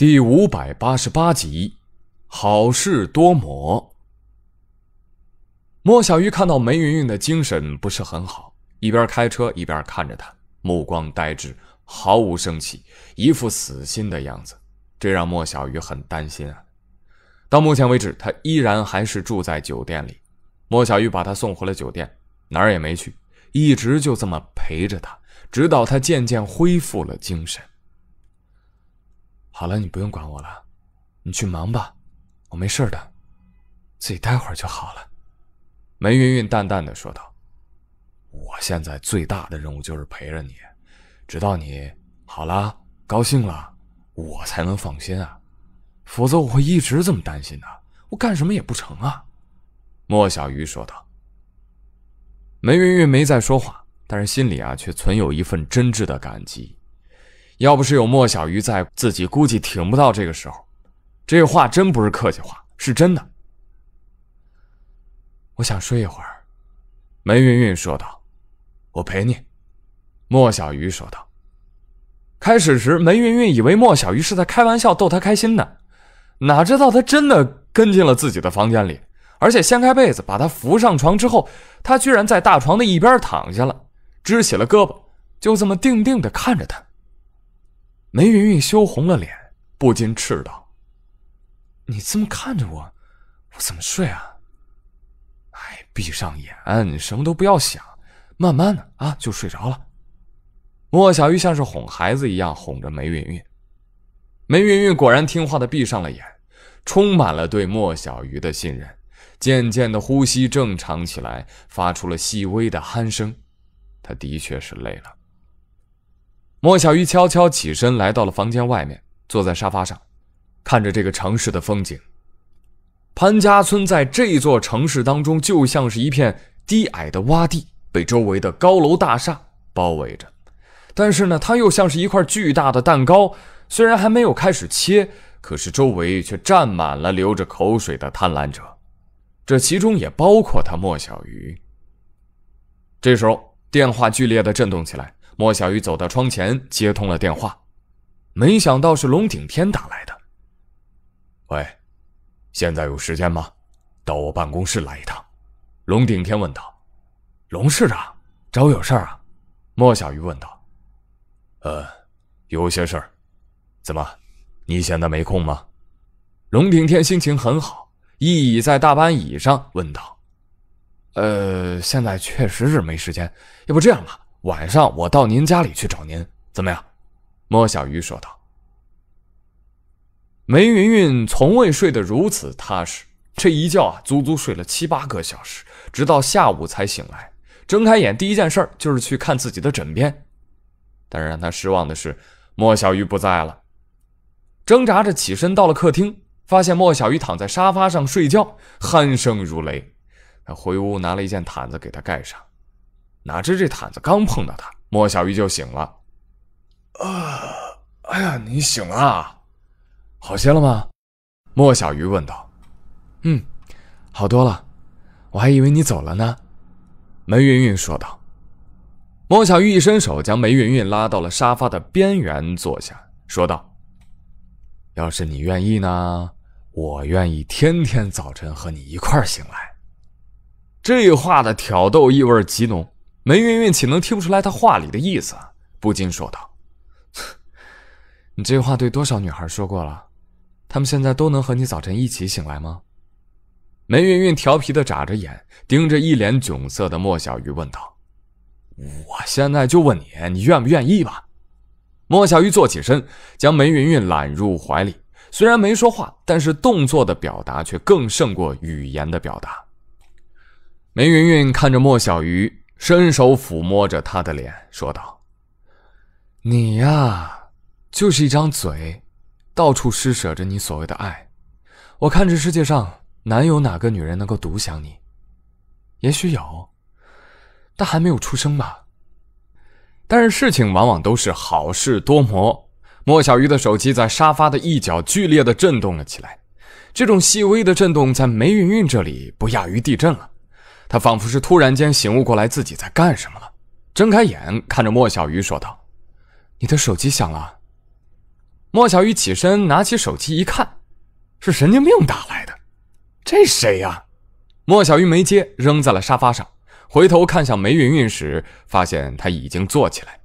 第五百八十八集，好事多磨。莫小鱼看到梅云云的精神不是很好，一边开车一边看着她，目光呆滞，毫无生气，一副死心的样子，这让莫小鱼很担心啊。到目前为止，他依然还是住在酒店里。莫小鱼把他送回了酒店，哪儿也没去，一直就这么陪着他，直到他渐渐恢复了精神。好了，你不用管我了，你去忙吧，我没事的，自己待会儿就好了。”梅云云淡淡的说道，“我现在最大的任务就是陪着你，直到你好了、高兴了，我才能放心啊，否则我会一直这么担心的，我干什么也不成啊。”莫小鱼说道。梅云云没再说话，但是心里啊却存有一份真挚的感激。要不是有莫小鱼在，自己估计挺不到这个时候。这话真不是客气话，是真的。我想睡一会儿。”梅云云说道，“我陪你。”莫小鱼说道。开始时，梅云云以为莫小鱼是在开玩笑，逗他开心呢，哪知道他真的跟进了自己的房间里，而且掀开被子把他扶上床之后，他居然在大床的一边躺下了，支起了胳膊，就这么定定的看着他。梅云云羞红了脸，不禁斥道：“你这么看着我，我怎么睡啊？”“哎，闭上眼，什么都不要想，慢慢的啊，就睡着了。”莫小鱼像是哄孩子一样哄着梅云云。梅云云果然听话的闭上了眼，充满了对莫小鱼的信任，渐渐的呼吸正常起来，发出了细微的鼾声。她的确是累了。莫小鱼悄悄起身，来到了房间外面，坐在沙发上，看着这个城市的风景。潘家村在这座城市当中，就像是一片低矮的洼地，被周围的高楼大厦包围着。但是呢，它又像是一块巨大的蛋糕，虽然还没有开始切，可是周围却站满了流着口水的贪婪者。这其中也包括他莫小鱼。这时候，电话剧烈的震动起来。莫小鱼走到窗前，接通了电话，没想到是龙顶天打来的。“喂，现在有时间吗？到我办公室来一趟。”龙顶天问道。“龙市长，找我有事儿啊？”莫小鱼问道。“呃，有些事儿。怎么，你现在没空吗？”龙顶天心情很好，一倚在大班椅上问道。“呃，现在确实是没时间。要不这样吧。”晚上我到您家里去找您，怎么样？”莫小鱼说道。梅云云从未睡得如此踏实，这一觉啊，足足睡了七八个小时，直到下午才醒来。睁开眼，第一件事就是去看自己的枕边，但是让他失望的是，莫小鱼不在了。挣扎着起身到了客厅，发现莫小鱼躺在沙发上睡觉，鼾声如雷。他回屋拿了一件毯子给他盖上。哪知这毯子刚碰到他，莫小鱼就醒了。“啊，哎呀，你醒了，好些了吗？”莫小鱼问道。“嗯，好多了，我还以为你走了呢。”梅云云说道。莫小鱼一伸手，将梅云云拉到了沙发的边缘坐下，说道：“要是你愿意呢，我愿意天天早晨和你一块儿醒来。”这话的挑逗意味极浓。梅云云岂能听不出来他话里的意思，不禁说道：“ 你这话对多少女孩说过了？她们现在都能和你早晨一起醒来吗？”梅云云调皮的眨着眼，盯着一脸窘色的莫小鱼问道：“我现在就问你，你愿不愿意吧？”莫小鱼坐起身，将梅云云揽入怀里。虽然没说话，但是动作的表达却更胜过语言的表达。梅云云看着莫小鱼。伸手抚摸着他的脸，说道：“你呀，就是一张嘴，到处施舍着你所谓的爱。我看这世界上难有哪个女人能够独享你。也许有，但还没有出生吧。但是事情往往都是好事多磨。”莫小鱼的手机在沙发的一角剧烈的震动了起来，这种细微的震动在梅云云这里不亚于地震了。他仿佛是突然间醒悟过来自己在干什么了，睁开眼看着莫小鱼说道：“你的手机响了。”莫小鱼起身拿起手机一看，是神经病打来的，这谁呀？莫小鱼没接，扔在了沙发上，回头看向梅云云时，发现他已经坐起来。